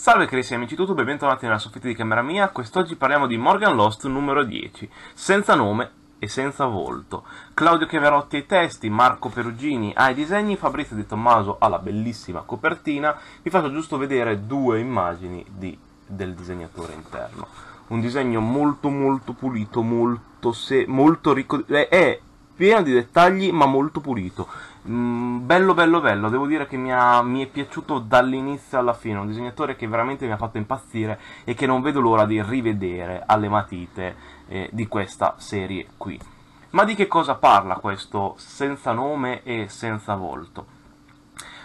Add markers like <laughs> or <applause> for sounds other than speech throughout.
Salve carissimi amici tutto YouTube bentornati nella soffitta di camera mia, quest'oggi parliamo di Morgan Lost numero 10, senza nome e senza volto. Claudio Chiaverotti ai testi, Marco Perugini ai disegni, Fabrizio Di Tommaso alla bellissima copertina. Vi faccio giusto vedere due immagini di, del disegnatore interno. Un disegno molto molto pulito, molto, se, molto ricco... Eh, eh, piena di dettagli ma molto pulito mm, bello bello bello devo dire che mi, ha, mi è piaciuto dall'inizio alla fine un disegnatore che veramente mi ha fatto impazzire e che non vedo l'ora di rivedere alle matite eh, di questa serie qui ma di che cosa parla questo senza nome e senza volto?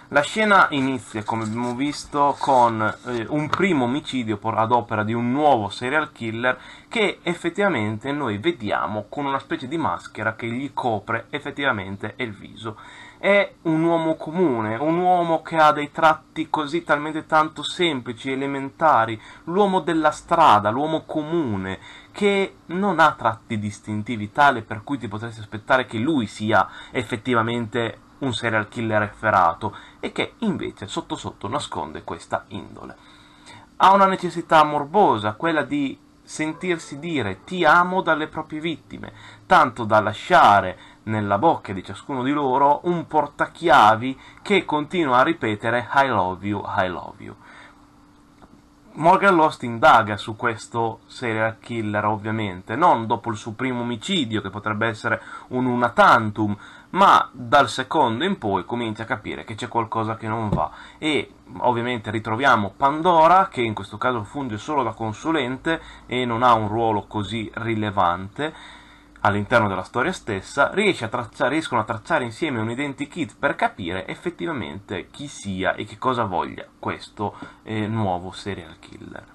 La scena inizia, come abbiamo visto, con eh, un primo omicidio ad opera di un nuovo serial killer che effettivamente noi vediamo con una specie di maschera che gli copre effettivamente il viso. È un uomo comune, un uomo che ha dei tratti così talmente tanto semplici, elementari, l'uomo della strada, l'uomo comune, che non ha tratti distintivi tale per cui ti potresti aspettare che lui sia effettivamente un serial killer efferato e che invece sotto sotto nasconde questa indole. Ha una necessità morbosa, quella di sentirsi dire ti amo dalle proprie vittime, tanto da lasciare nella bocca di ciascuno di loro un portachiavi che continua a ripetere I love you, I love you. Morgan Lost indaga su questo serial killer, ovviamente, non dopo il suo primo omicidio, che potrebbe essere un una tantum, ma dal secondo in poi comincia a capire che c'è qualcosa che non va. E ovviamente ritroviamo Pandora, che in questo caso funge solo da consulente e non ha un ruolo così rilevante all'interno della storia stessa, a tracciare, riescono a tracciare insieme un identikit per capire effettivamente chi sia e che cosa voglia questo eh, nuovo serial killer.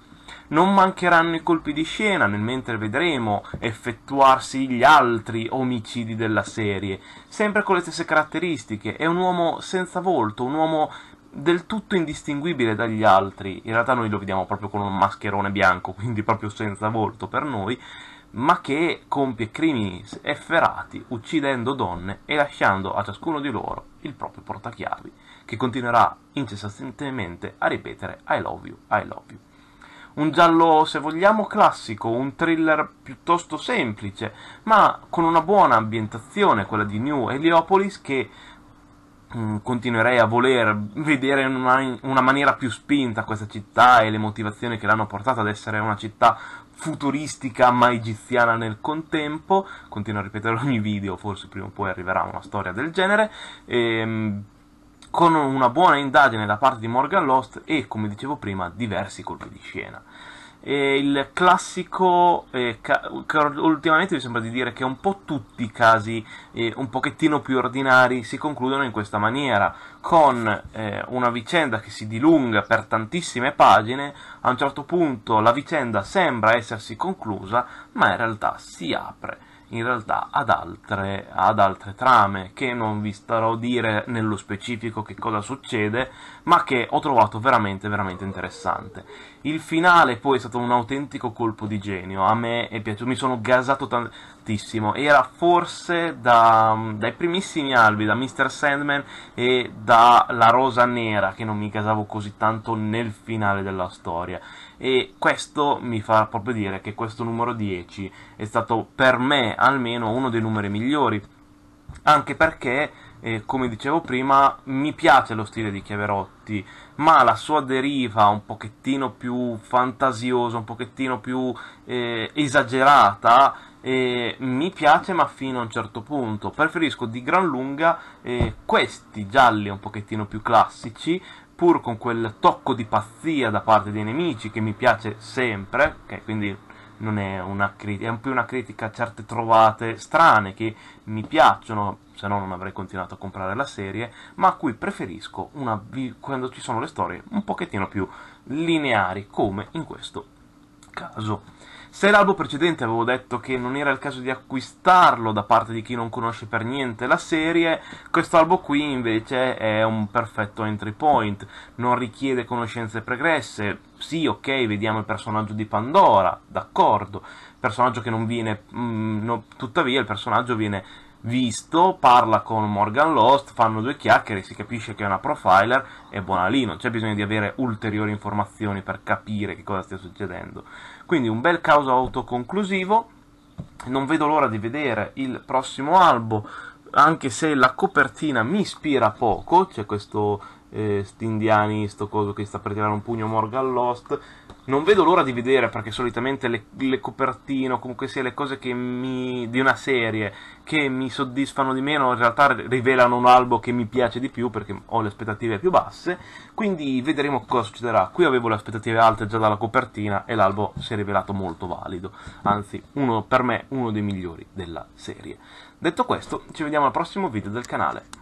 Non mancheranno i colpi di scena nel mentre vedremo effettuarsi gli altri omicidi della serie, sempre con le stesse caratteristiche. È un uomo senza volto, un uomo del tutto indistinguibile dagli altri. In realtà noi lo vediamo proprio con un mascherone bianco, <laughs> quindi proprio senza volto per noi, ma che compie crimini efferati uccidendo donne e lasciando a ciascuno di loro il proprio portachiavi, che continuerà incessantemente a ripetere I love you, I love you. Un giallo, se vogliamo, classico, un thriller piuttosto semplice, ma con una buona ambientazione, quella di New Heliopolis, che Mm, continuerei a voler vedere in una, una, maniera più spinta questa città e le motivazioni che l'hanno portata ad essere una città futuristica ma egiziana nel contempo. Continuo a ripetere ogni video, forse prima o poi arriverà una storia del genere. E, ehm, con una buona indagine da parte di Morgan Lost e, come dicevo prima, diversi colpi di scena eh, il classico, eh, ca- ultimamente mi sembra di dire che un po' tutti i casi eh, un pochettino più ordinari si concludono in questa maniera, con eh, una vicenda che si dilunga per tantissime pagine, a un certo punto la vicenda sembra essersi conclusa, ma in realtà si apre in realtà ad altre, ad altre, trame che non vi starò a dire nello specifico che cosa succede, ma che ho trovato veramente veramente interessante. Il finale poi è stato un autentico colpo di genio, a me è piaciuto, mi sono gasato tantissimo, era forse da, dai primissimi albi, da Mr. Sandman e dalla Rosa Nera che non mi gasavo così tanto nel finale della storia e questo mi fa proprio dire che questo numero 10 è stato per me almeno uno dei numeri migliori, anche perché eh, come dicevo prima, mi piace lo stile di Chiaverotti, ma la sua deriva un pochettino più fantasiosa, un pochettino più eh, esagerata, eh, mi piace ma fino a un certo punto. Preferisco di gran lunga eh, questi gialli un pochettino più classici, pur con quel tocco di pazzia da parte dei nemici che mi piace sempre, okay, quindi non è una critica, è un più una critica a certe trovate strane che mi piacciono, se no non avrei continuato a comprare la serie, ma a cui preferisco una, quando ci sono le storie un pochettino più lineari, come in questo caso. Se l'albo precedente avevo detto che non era il caso di acquistarlo da parte di chi non conosce per niente la serie, questo albo qui invece è un perfetto entry point, non richiede conoscenze pregresse, sì, ok, vediamo il personaggio di Pandora, d'accordo, personaggio che non viene, mh, mm, no, tuttavia il personaggio viene visto, parla con Morgan Lost, fanno due chiacchiere, si capisce che è una profiler e buona lì, non c'è bisogno di avere ulteriori informazioni per capire che cosa stia succedendo. Quindi un bel caos autoconclusivo, non vedo l'ora di vedere il prossimo albo, anche se la copertina mi ispira poco, c'è questo eh, st sto coso che sta per tirare un pugno Morgan Lost, non vedo l'ora di vedere perché solitamente le, le copertine o comunque sia le cose mi, di una serie che mi soddisfano di meno in realtà rivelano un albo che mi piace di più perché ho le aspettative più basse quindi vedremo cosa succederà qui avevo le aspettative alte già dalla copertina e l'albo si è rivelato molto valido anzi uno per me uno dei migliori della serie detto questo ci vediamo al prossimo video del canale